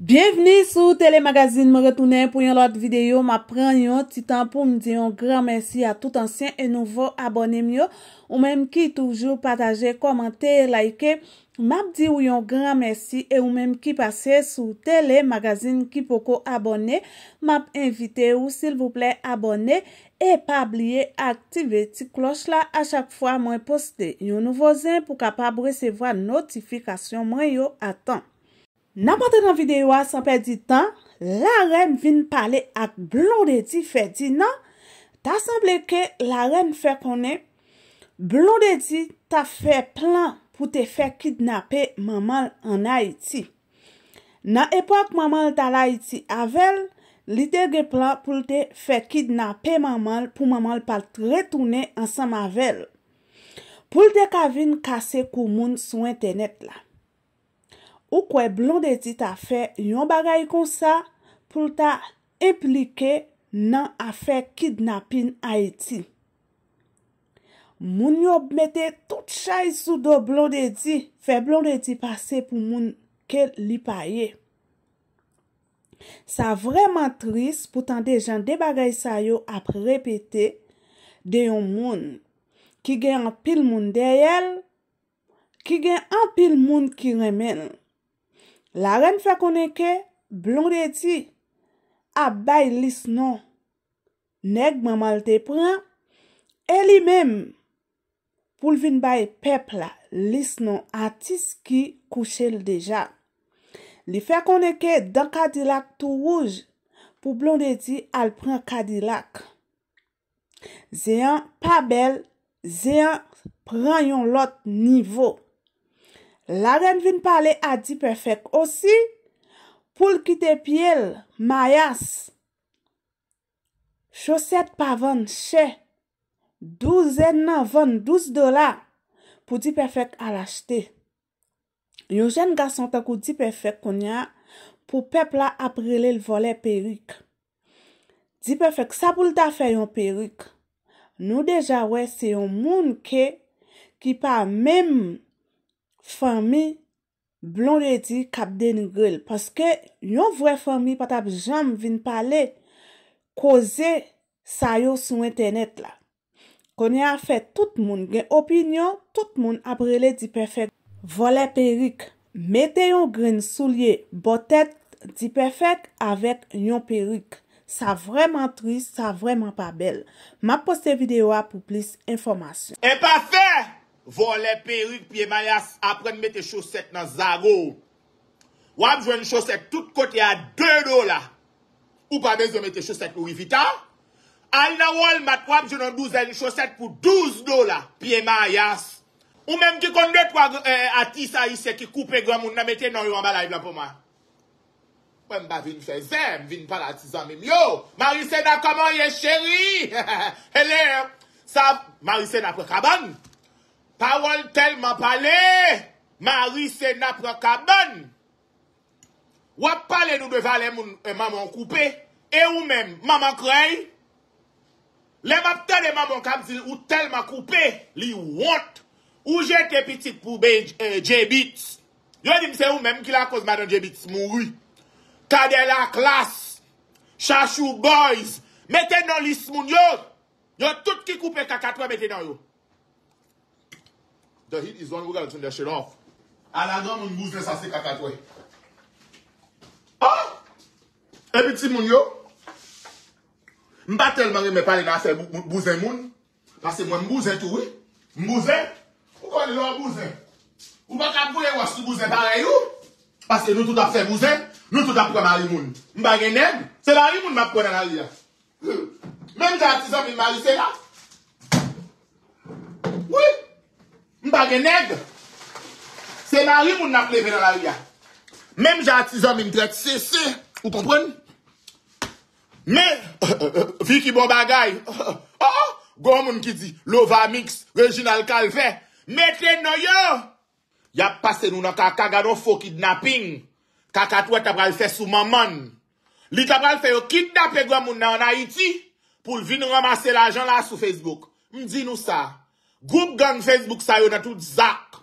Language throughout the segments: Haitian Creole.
Bienveni sou telemagazin me retounen pou yon lot videyo. Ma pren yon titan pou mdi yon gran mersi a tout ansyen e nouvo abonem yo. Ou mem ki toujou pataje, komante, laike. Map di yon gran mersi e ou mem ki pase sou telemagazin ki poko abone. Map invite ou silbouple abone e pa bliye aktive ti kloch la a chak fwa mwen poste. Yon nouvo zin pou kapab resevo a notifikasyon mwen yo atan. Nan pante nan videyo a sanpe di tan, la ren vin pale ak blon de di fe di nan, ta sanble ke la ren fe kone, blon de di ta fe plan pou te fe kidnapè mamal an Haiti. Nan epok mamal ta la Haiti avel, li de ge plan pou te fe kidnapè mamal pou mamal pat retoune ansam avel. Poul de ka vin kase kou moun sou internet la. Ou kwe blon de di ta fe yon bagay kon sa pou ta implike nan a fe kidnapin a eti. Moun yo mette tout chay sou do blon de di fe blon de di pase pou moun ke li paye. Sa vreman tris pou tan de jan de bagay sa yo ap repete de yon moun. Ki gen an pil moun de yel, ki gen an pil moun ki remen. La ren fè koneke, blon de ti ap bay lisnon. Neg mamal te pren, e non, li mem pou lvin bay pepla lisnon atis ki kouche l deja. Li fè koneke dan kadilak tou rouj pou blon de ti al pren kadilak. Zeyan pa bel, zeyan pren yon lot nivou. La ren vin pale a Di Perfek osi, pou l kite pi el, mayas, choset pa ven, chè, douzen nan ven, douz dola, pou Di Perfek al achte. Yojen ga sante kou Di Perfek kon ya, pou pepla aprele l vole perik. Di Perfek, sa pou l ta fe yon perik? Nou deja we, se yon moun ke, ki pa mem, Femi blon redi kap deni grel Paske yon vwe femi patap jom vin pale Koze sayo sou internet la Konye a fet tout moun gen opinyon Tout moun ap rele di perfek Vole perik Mete yon gren sou liye Botet di perfek avet yon perik Sa vreman tris, sa vreman pa bel Ma poste video a pou plis informasyon E pa fe Vole perik piye mayas apren mette choset nan zago. Wap jwen choset tout kote a 2 dola. Ou pa de jwen mette choset nou ifita. Al nan wol mat wap jwen an douze choset pou 12 dola. Piye mayas. Ou menm ki konde 3 eh, atisa isek ki koupe gwa moun nan mette nan yon balay blan pou man. Wem ba vin fe zem, vin pala atizan mim yo. Marise na koman ye cheri. Marise na prekaban. Pa wol tel ma pale, ma risen na prokabon. Wap pale nou deva le moun euh, maman koupe, e ou men, maman krey. Le mapte de maman kamsil ou tel maman koupe, li wot, ou jete pitik pou be euh, jay bits. Yo dimse ou men ki la koz mada jay bits mou. Kade la klas, chachou boys, meten nan lis moun yo, yo tout ki koupe kaka to meten nan yo. The heat is on, we're gonna turn that shit off. A la do, moun mbouze sa se kaka twe. A! E biti moun yo. Mba tel mange me pali na se mbouze moun. Mba se mwen mbouze tou we. Mbouze. Mwen kon li yo mbouze. Mba kapouye wak si mbouze palay yo. A se nou tout ap se mbouze. Nou tout ap preman limoun. Mba gen neb. Se la limoun map kwen an a li ya. Men ka ati zan mi mbali se la. Wey! M bagen neg, se nari moun na pleve nan la liya. Mem jan atizan min kret, se se, ou konpon? Me, viki bon bagay, oh, oh, go moun ki di, Lovamix, Reginald Calve, meten nou yo, ya pase nou nan kakagano fokidnaping, kakatwe tabral fe sou mamon. Li tabral fe yo, kit dape gwa moun nan anayiti, pou vin ramase la jan la sou Facebook. M di nou sa, Google gang Facebook sa yo na tout zak.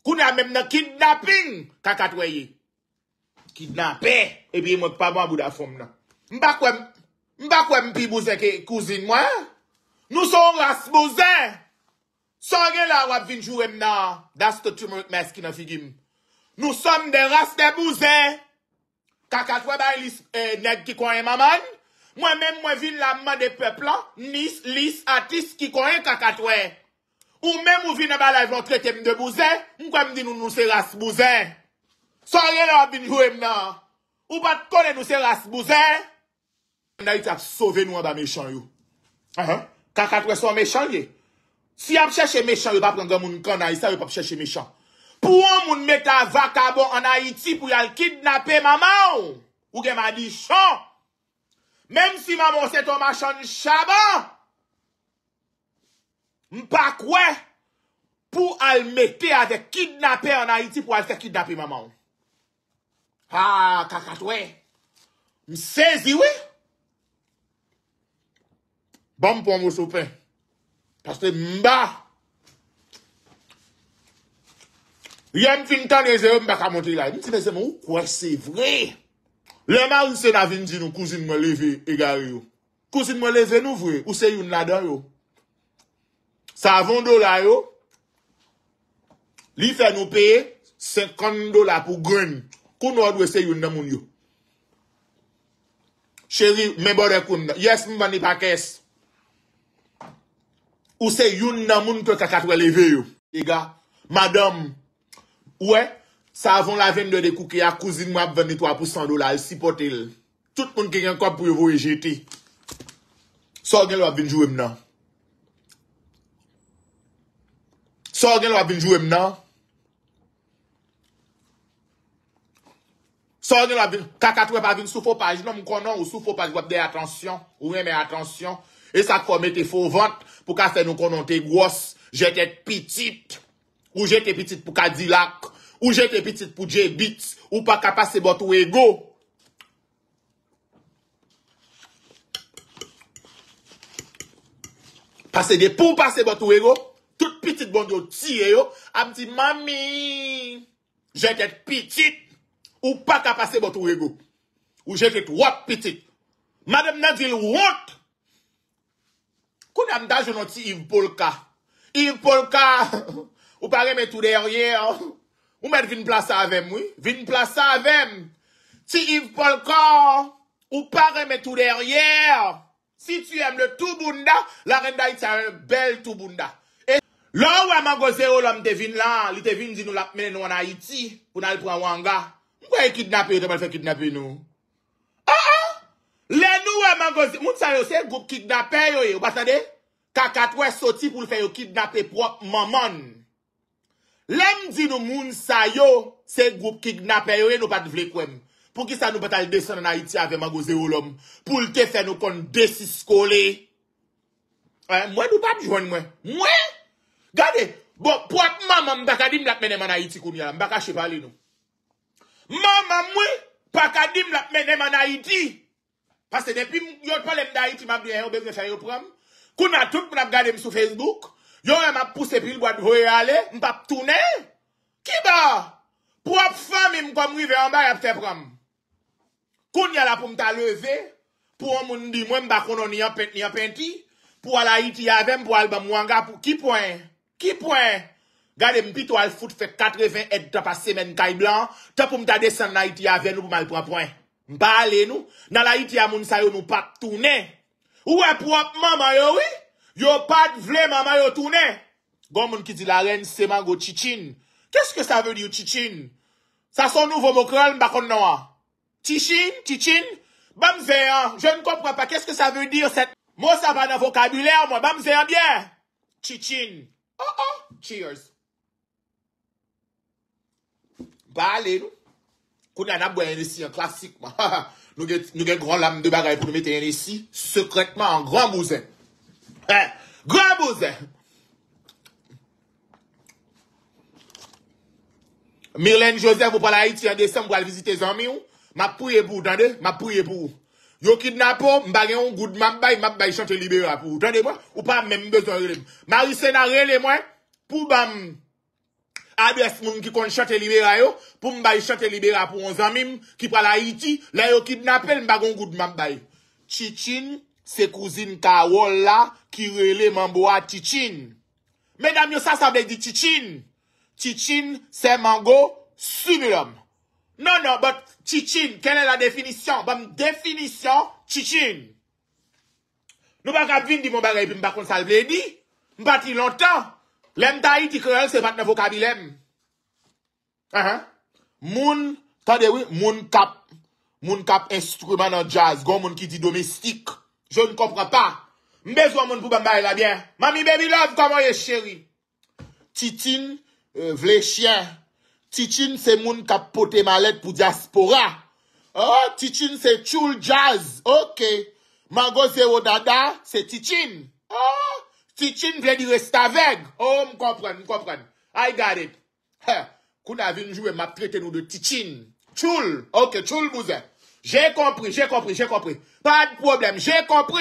Kou na mem na kidnapping kakatwe ye. Kidnape. E pi mwen pa mwen abou da fom nan. Mbakwe mpi bouze ki kouzin mwen. Nou son rase bouze. Son gen la wap vinjou em nan. Das te tumerik mes ki na figim. Nou son de rase de bouze. Kakatwe bay lis eh, neg ki kwenye maman. Mwen men mwen vin la mman de pepla. Nis lis atis ki kwenye kakatweye. Ou men mou vi nan ba la yon tretem de bouzè, mwen kwa m di nou nou se rase bouzè. Sò yè lò a binjouè m nan. Ou bat konen nou se rase bouzè. Nan it ap sove nou an ba mechanyou. A ha, kakakwè son mechanyé. Si ap chèche mechanyou, ba plongè moun kwa nan it, sa yon pa chèche mechanyou. Pou an moun metan vakabon an Haiti pou yal kidnapè maman ou. Ou gen man di chan. Men si maman se toman chan chaban. Mpa kwe pou al me pe ade kidnapè anayiti pou al se kidnapè maman. Ha, kakatwe. Msezi we. Bam pou an mwosopè. Pastè mba. Yem fin tanye ze ou mbe kamote la. Msezi mwen kwe se vre. Le mba ou se navin di nou kouzin mwen leve e gari yo. Kouzin mwen leve nou vre. Ou se yon nadar yo. Sa avon do la yo, li fe nou peye sekond do la pou gwen. Koun wad we se yon namoun yo? Chéri, mèbore koun. Yes, mwen vani pakes. Ou se yon namoun kwen kakat wè leve yo? Ega, madam, wè, sa avon la vende de kouke ya kouzin mwap venni 3% do la, si potel. Tout moun ki gen kop pou yon vou e jeti. So, gen lwa vinjou em nan. Sorgil wavil jwem nan. Sorgil wavil kaka twe pavil soufo pa jwem mwen konon ou soufo pa jwep dey atensyon. Ou men men atensyon. E sak fome te fowant pou kase nou konon te gwas. Jete pitit. Ou jete pitit pou kadilak. Ou jete pitit pou jebit. Ou paka pase bot ou ego. Pase de pou pase bot ou ego. tit bon diyo tiye yo, am ti mami, jek et pitit, ou pa kapase bot ou ego, ou jek et wot pitit, madem nan diyo wot, kou nan dajou nou ti Yves Polka, Yves Polka, ou pa reme tou deryer, ou met vin plasa avem, vin plasa avem, ti Yves Polka, ou pa reme tou deryer, si ti yem le toubounda, la renda iti an bel toubounda, Lou wè magozè ou lòm te vin lan, li te vin di nou lakmenen nou anayiti pou nal pou an wanga. Mwen e kidnapè yo te mwen fè kidnapè nou? A a! Len nou wè magozè, moun sa yo se group kidnapè yo e, wata de? Kakat wè soti pou l fè yo kidnapè pou wap maman. Len di nou moun sa yo se group kidnapè yo e nou pat vle kwen. Pou ki sa nou batal deson anayiti avè magozè ou lòm. Poul te fè nou kon desi skole. Mwen nou bat jwen mwen? Mwen! Gade, bo pou ak mama mbakadim lak menem anayiti kou nyala, mbakaship alinou. Mama mwe, pakadim lak menem anayiti. Pase depi, yot palem da iti mabdiye yo bezne fanyo pram. Kou na trup mnap gade msu Facebook, yon yon map puse pil bwa dvoye ale, mpap tune. Ki ba, pou ap fami mkom wive yon bay apse pram. Kou nyala pou mta loze, pou omundi mwen bakono ni apenti, pou alayiti yavem pou albam wanga pou ki poen. Ki pouen? Gade mpito al foute fe katre ven et to pa semen kay blan, to pou mta desen na iti ya ven ou pou mal pou apouen. Mpa ale nou, nan la iti ya moun sayo nou pat toune. Ou epou ap mamayoui? Yo pat vle mamayou toune. Gon moun ki di la ren seman go chichin. Kès ke sa ve di ou chichin? Sa son nouvo mokrol mbakon noua. Chichin, chichin, bamzeyan. Je nkopwa pa kès ke sa ve di ou set. Mo sa vana vokabuler mwen, bamzeyan byen. Chichin. Cheers. Ba ale nou. Kou nan ap wè yon resi yon klasik wè. Nou gen gran lam de bagay pou mè ten yon resi. Sekretman an gran bouzen. Hey. Gran bouzen. Myrlen Joseph wè wè pa la Haiti yon desem wè wè al vizite zanmi yon. Ma pouye pou. Dande? Ma pouye pou. Yo kidnap wè, mbagay yon goud mabay, mabay chante libe yon apou. Dande wè? Ou pa mè mbez wè. Ma yusenare lè mwen. pou bam abyes moun ki kon chate libera yo, pou mbay chate libera pou on zanmim, ki pala iti, la yo kidnapel mbagon goud mambay. Chichin se kouzin kawol la, ki rele mambwa chichin. Medam yo sa sable di chichin. Chichin se mango sumilom. Nono, non, but chichin, kenen la definisyon? Bam definisyon chichin. Nou bak ap vin di mbagay pi mbakon salble di, mbati lontan, Lèm ta yi di krel se patne vokabi lèm. A ha. Moun, tade wè, moun kap, moun kap instrument nan jazz. Gon moun ki di domestik. Je n'kopra pa. Mbezwa moun pou bamba yi la bè. Mami, baby love, gwa mwen yè chéri. Titin, euh, vle chien. Titin se moun kap pote malet pou diaspora. Oh, titin se choul jazz. Ok. Ok. Mwa goze wadada se titin. titin vle di restaveg. Oh, m kompren, m kompren. I got it. Ha, kou na vin jou e map treten ou de titin. Tchoul. Ok, tchoul mouze. Jè kompri, jè kompri, jè kompri. Pad problem. Jè kompri